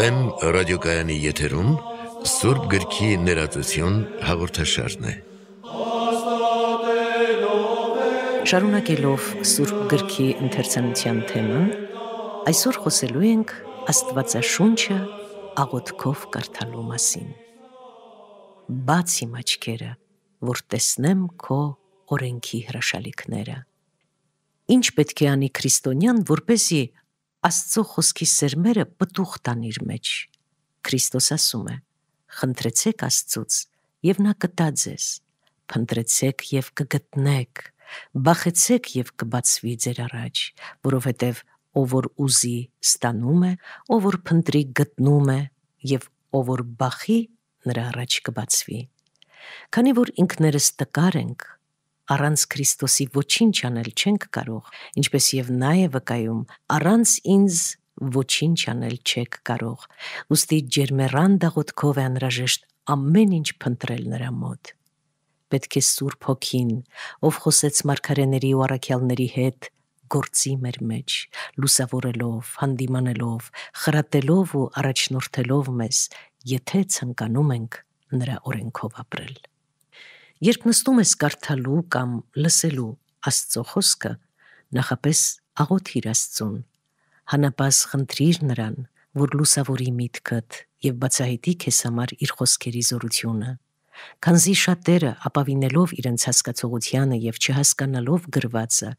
Վեմ ռադիոկայանի եթերում Սուրբ գրքի ներածություն հաղորդաշարն է։ Շարունակելով Սուրբ գրքի ընթերցանության թեման, այսօր խոսելու ենք Աստվածաշունչը աղոթքով կարդալու մասին։ Բացի աչքերը, որ տեսնեմ քո օրենքի հրաշալիքները։ Ինչ պետք է անի քրիստոնյան, որպեսի Աստծո խոսքի սերմերը պտուղ տան իր մեջ։ Քրիստոս ասում է. «Խնդրեցեք Աստծուց, եւ նա կտա ձեզ։ Փնտրեցեք եւ կգտնեք, բախեցեք եւ կբացվի ձեր առաջ, որովհետեւ ով որ ուզի, ստանում է, ով որ փնտրի, գտնում է եւ ով որ բախի, նրա առաջ կբացվի»։ Քանի որ ինքներս տկար ենք, առանց Քրիստոսի ոչինչ անել չենք կարող, ինչպես եւ նա է վկայում, առանց ինձ ոչինչ անել չեք կարող։ Ոստի ջերմերան դաղոտքով է անհրաժեշտ ամեն ինչ փնտրել նրա մոտ։ Պետք է Սուրբ Հոգին, ով խոսեց մարգարեների ու առաքյալների հետ, գործի մեր մեջ, լուսավորելով, հանդիմանելով, խրատելով ու առաջնորդելով մեզ, եթե ցանկանում ենք նրա օրենքով ապրել։ Երբ նստում ես կարդալու կամ լսելու Աստծո խոսքը, նախապես աղոթիր Աստծուն։ Հանապաս խնդրիր նրան, որ լուսավորի միտքդ եւ բացահայտի քեզ համար իր խոսքերի զորությունը։ Քանզի շատերը ապավինելով իրենց հասկացողությանը եւ չհասկանալով գրվածը,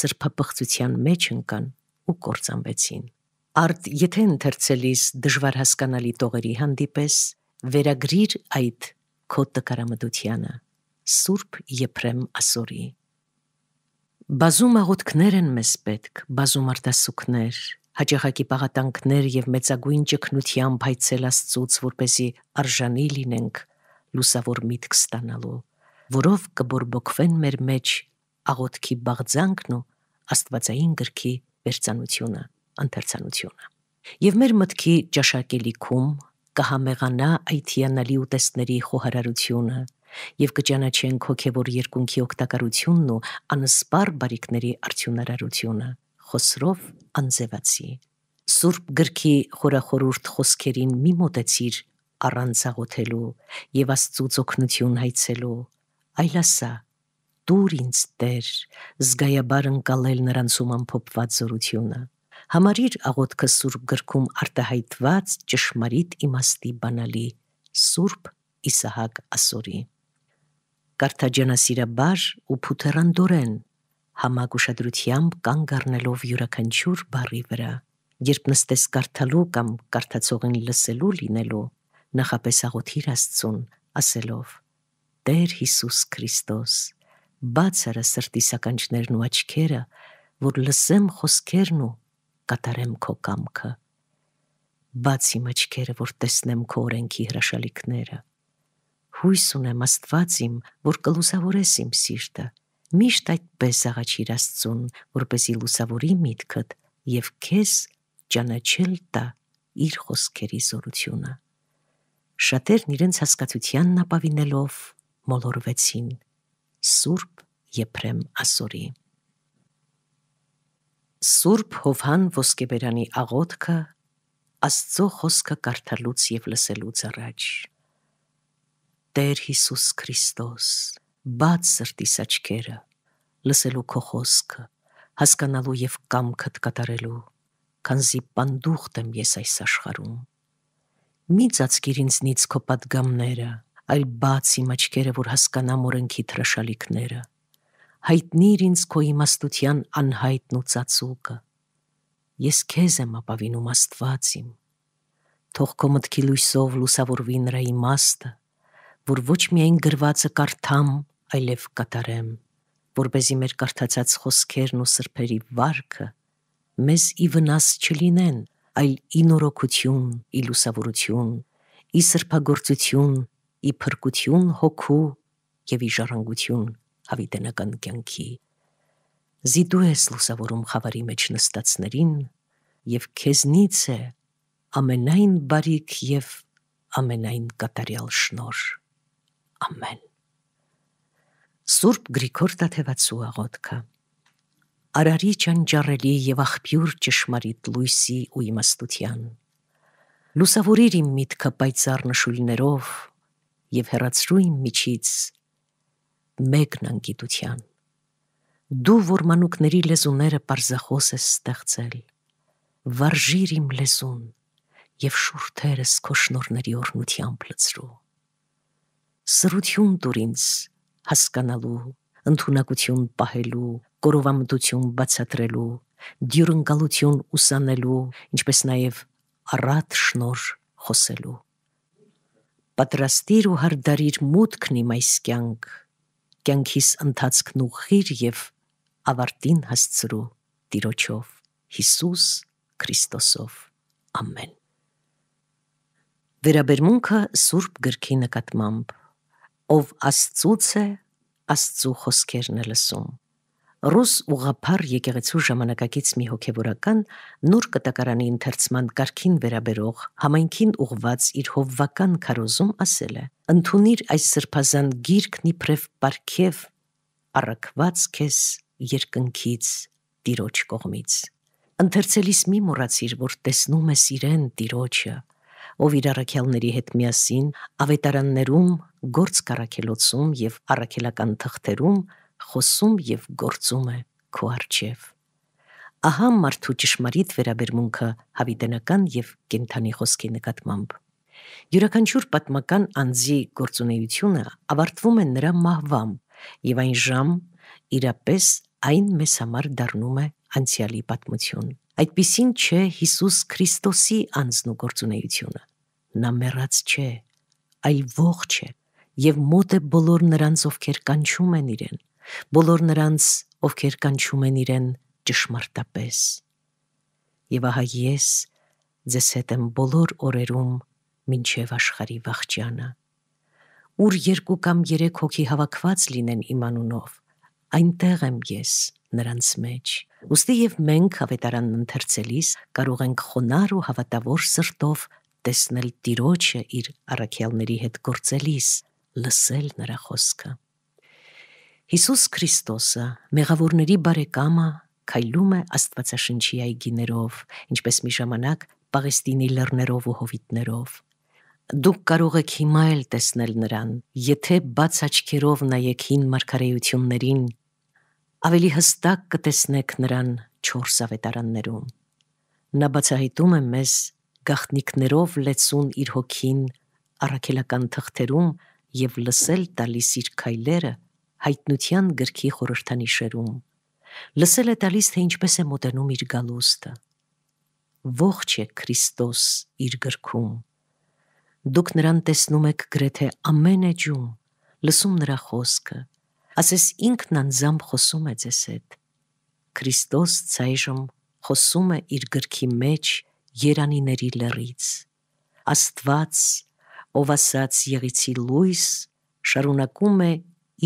սրբապղծության մեջ ընկան ու կործանվեցին։ Արդ եթե ընթերցելիս դժվար հասկանալի տողերի հանդիպես, վերագրիր այդ քո տկարամտությանը Սուրբ Եփրեմ Ասորի։ Բազում աղոթքներ են մեզ պետք, բազում արտասուքներ, հաջողակի պաղատանքներ եւ մեծագույն ճգնությամբ հայցել Աստծուց, որպեսի արժանի լինենք լուսավոր միտք ստանալու, որով կբորբոքվեն մեր մեջ աղոթքի բաղձանքն ու Աստվածային գրքի վերցանությունը, ընթերցանությունը։ Եվ մեր մտքի ճաշակելիքում կհամեղանա այդ հիանալի ուտեստների խոհարարությունը, եւ կճանաչենք հոգեվոր երկունքի օգտակարությունն ու անսպար բարիկների արդյունարարությունը։ Խոսրով անձևացի։ Սուրբ գրքի խորախորուրդ խոսքերին մի մտածիր առանց աղոթելու եւ Աստծո օգնություն հայցելու, այլ ասա. Դուր ինձ Տեր, զգայաբար ընկալել նրանցում ամփոփված զորությունը համարիր աղոթքը Սուրբ գրքում արտահայտված ճշմարիտ իմաստի բանալի Սուրբ Իսահակ Ասորի կարթաջանասիրաբար ու փութերանդորեն համակ ուշադրությամբ կանգ առնելով յուրաքանչյուր բառի վրա։ Երբ նստես կարդալու կամ կարդացողին լսելու լինելու, նախապես աղոթիր Աստծուն, ասելով. Տեր Հիսուս Քրիստոս, բաց արա սրտիս ականջներն ու աչքերը, որ լսեմ խոսքերն ու կատարեմ քո կամքը։ Բաց իմ աչքերը, որ տեսնեմ քո օրենքի հրաշալիքները։ Հույս ունեմ Աստված իմ, որ կլուսավորես իմ սիրտը։ Միշտ այդպես աղաչիր Աստծուն, որպեսի լուսավորի միտքդ եւ քեզ ճանաչել տա իր խոսքերի զորությունը։ Շատերն իրենց հասկացությանն ապավինելով մոլորվեցին։ Սուրբ Եփրեմ Ասորի Սուրբ Հովհան ոսկեբերանի աղոթքը Աստծո խոսքը կարդալուց եւ լսելուց առաջ Տեր Հիսուս Քրիստոս, բաց սրտիս աչքերը, լսելու քո խոսքը, հասկանալու եւ կամքդ կատարելու, քանզի պանդուխտ եմ ես այս աշխարհում։ Մի ծածկիր ինձնից քո падգամները, այլ բաց իմ աչքերը, որ հասկանամ օրենքի թրաշալիքները։ Հայտնիր ինձ քո իմաստության անհայտն ու ծածուկը։ Ես քեզ եմ ապավինում Աստված իմ։ Թող քո մտքի լույսով լուսավորվի նրա իմաստը, որ ոչ միայն գրվածը կարդամ, այլև կատարեմ, որ เป զի մեր կարդացած խոսքերն ու սրբերի վարքը մեզ ի վնաս չլինեն, այլ ի նորոգություն, ի լուսավորություն, ի սրբագործություն, ի փրկություն հոգու եւ ի ժառանգություն հավիտենական կյանքի։ Զիդու ես լուսավորում խավարի մեջ նստածներին եւ քեզնից է ամենայն բարիք եւ ամենայն կատարյալ շնորհ ամեն։ Սուրբ Գրիգոր Տաթևացու աղոթքը։ Արարիչ անջառելի եւ աղբյուր ճշմարիտ լույսի ու իմաստության։ Լուսավորիր իմ միտքը պայծառ նշույլներով եւ հերացրու իմ միջից մեկն անգիտության։ Դու որ մանուկների լեզուները parzaxos ես ստեղծել։ Վարժիր իմ լեզուն եւ շուրթերս քո շնորների օրհնությամբ լցրու սրություն տուր ինձ հասկանալու, ընդունակություն պահելու, կորովամտություն բացատրելու, դյուրընկալություն ուսանելու, ինչպես նաև առատ շնոր խոսելու։ Պատրաստիր ու հարդարիր մուտքն իմ այս կյանք, կյանքիս ընթացքն ուղղիր եւ ավարտին հասցրու Տիրոջով, Հիսուս Քրիստոսով։ Ամեն։ Վերաբերմունքը Սուրբ գրքի նկատմամբ ով Աստծուց է, Աստծու խոսքերն է լսում։ Ռուս ուղափար եկեղեցու ժամանակակից մի հոգևորական նոր կտակարանի ընթերցման կարգին վերաբերող համայնքին ուղված իր հովվական քարոզում ասել է. «Ընթունիր այս սրբազան գիրքն իբրև պարքև առաքված քեզ երկնքից տիրոջ կողմից»։ Ընթերցելիս մի մոռացիր, որ տեսնում ես իրեն տիրոջը, ով իր առաքյալների հետ միասին ավետարաններում գործ կարակելոցում եւ առաքելական թղթերում խոսում եւ գործում է քո արչեւ։ Ահա մարդու ճշմարիտ վերաբերմունքը հավիտենական եւ կենթանի խոսքի նկատմամբ։ Յուրաքանչյուր պատմական անձի գործունեությունը ավարտվում է նրա մահվամբ եւ այն ժամ իրապես այն մեզ համար դառնում է անցյալի պատմություն։ Այդպիսին չէ Հիսուս Քրիստոսի անձն ու գործունեությունը։ Նա մեռած չէ, այլ ողջ է, եւ մոտ է բոլոր նրանց, ովքեր կանչում են իրեն, բոլոր նրանց, ովքեր կանչում են իրեն ճշմարտապես։ Եվ ահա ես ձեզ հետ եմ բոլոր օրերում մինչև աշխարի վաղճանը։ Ուր երկու կամ երեք հոգի հավաքված լինեն իմ անունով, այնտեղ եմ ես նրանց մեջ։ Ոստի եւ մենք հավետարանն ընթերցելիս կարող ենք խոնար ու հավատավոր սրտով տեսնել Տիրոջը իր առաքյալների հետ գործելիս, լսել նրա խոսքը։ Հիսուս Քրիստոսը, մեղավորների բարեկամը, քայլում է Աստվածաշնչի այգիներով, ինչպես մի ժամանակ Պաղեստինի լեռներով ու հովիտներով։ Դուք կարող եք հիմա էլ տեսնել նրան, եթե բաց աչքերով նայեք հին մարգարեություններին, ավելի հստակ կտեսնեք նրան 4 ավետարաններում։ Նա բացահայտում է մեզ գախնիկներով լեցուն իր հոգին առաքելական թղթերում եւ լսել տալիս իր քայլերը հայտնության գրքի խորհրդանիշերում։ Լսել է տալիս, թե ինչպես է մոտենում իր գալուստը։ Ողջ է Քրիստոս իր գրքում։ Դուք նրան տեսնում եք գրեթե ամեն էջում, լսում նրա խոսքը, ասես ինքն անձամբ խոսում է ձեզ հետ։ Քրիստոս ցայժմ խոսում է իր գրքի մեջ երանիների լրից։ Աստված ով ասաց եղիցի լույս, շարունակում է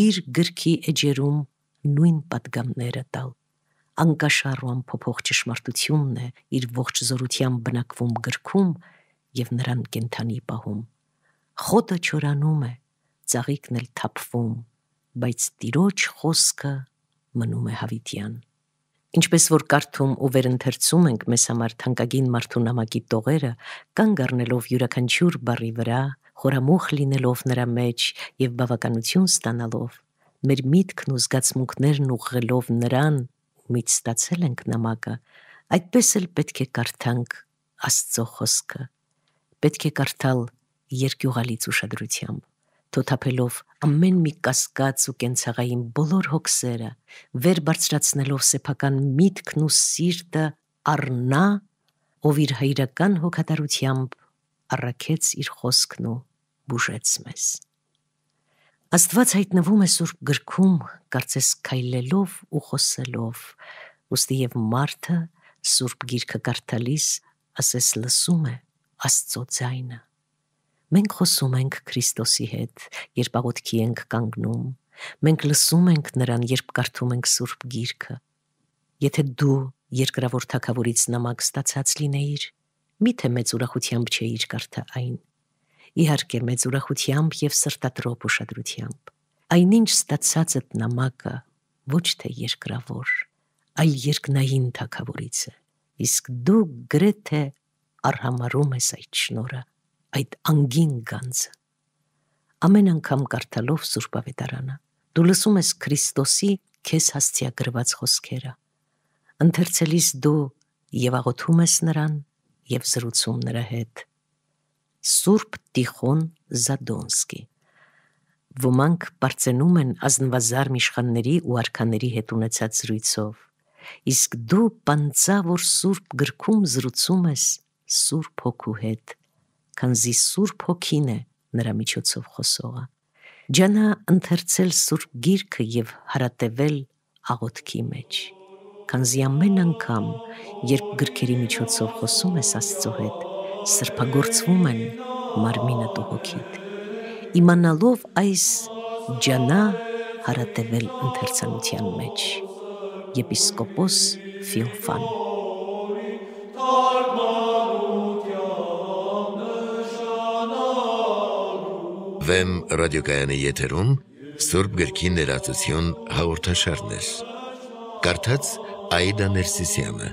իր գրքի էջերում նույն պատգամները տալ։ Անկաշառու ամփոփող ճշմարտությունն է իր ողջ զորությամբ բնակվում գրքում եւ նրան կենթանի պահում։ Խոտը չորանում է, ծաղիկն էլ թափվում, բայց տիրոջ խոսքը մնում է հավիտյան։ Ինչպես որ կարդում ու վերընթերցում ենք մեզ համար թանկագին մարդու նամակի տողերը, կան գառնելով յուրաքանչյուր բարի վրա, խորամուխ լինելով նրա մեջ եւ բավականություն ստանալով, մեր միտքն ու զգացմունքներն ուղղելով նրան, ումից ստացել ենք նամակը, այդպես էլ պետք է կարդանք Աստծո խոսքը։ Պետք է կարդալ երկյուղալից ուշադրությամբ թոթափելով ամեն մի կասկած ու կենցաղային բոլոր հոգսերը, վեր բարձրացնելով սեփական միտքն ու սիրտը առնա, ով իր հայրական հոգատարությամբ առաքեց իր խոսքն ու բուժեց մեզ։ Աստված հայտնվում է Սուրբ գրքում, կարծես քայլելով ու խոսելով, ուստի եւ մարդը Սուրբ գիրքը կարդալիս ասես լսում է Աստծո ձայնը։ Մենք խոսում ենք Քրիստոսի հետ, երբ աղոթքի ենք կանգնում։ Մենք լսում ենք նրան, երբ կարդում ենք Սուրբ Գիրքը։ Եթե դու երկրավոր թակավորից նամակ ստացած լինեիր, միթե մեծ ուրախությամբ չէիր կարդա այն։ Իհարկե մեծ ուրախությամբ եւ սրտատրոփ ուշադրությամբ։ Այնինչ ստացածդ նամակը ոչ թե երկրավոր, այլ երկնային թակավորից է։ Իսկ դու գրեթե արհամարում ես այդ շնորհը այդ անգին գանձը։ Ամեն անգամ կարդալով Սուրբ Ավետարանը դու լսում ես Քրիստոսի քեզ հաստիագրված խոսքերը։ Ընթերցելիս դու եւ աղոթում ես նրան եւ զրուցում նրա հետ։ Սուրբ Տիխոն Զադոնսկի ոմանք բարձենում են ազնվազար իշխանների ու արքաների հետ ունեցած զրույցով իսկ դու պանծա որ սուրբ գրքում զրուցում ես սուրբ հոգու հետ քանզի Սուրբ Հոգին է նրա միջոցով խոսողը։ Ջանա ընթերցել Սուրբ Գիրքը եւ հարատեվել աղոթքի մեջ, քանզի ամեն անգամ, երբ գրքերի միջոցով խոսում ես Աստծո հետ, սրբագործվում են մարմինը ու հոգիդ։ Իմանալով այս ջանա հարատեվել ընթերցանության մեջ։ Եպիսկոպոս Ֆիոֆան Վեմ ռադիոկայանի եթերում Սուրբ գրքի ներածություն հաղորդաշարներ։ Կարդաց Այդա Ներսիսյանը։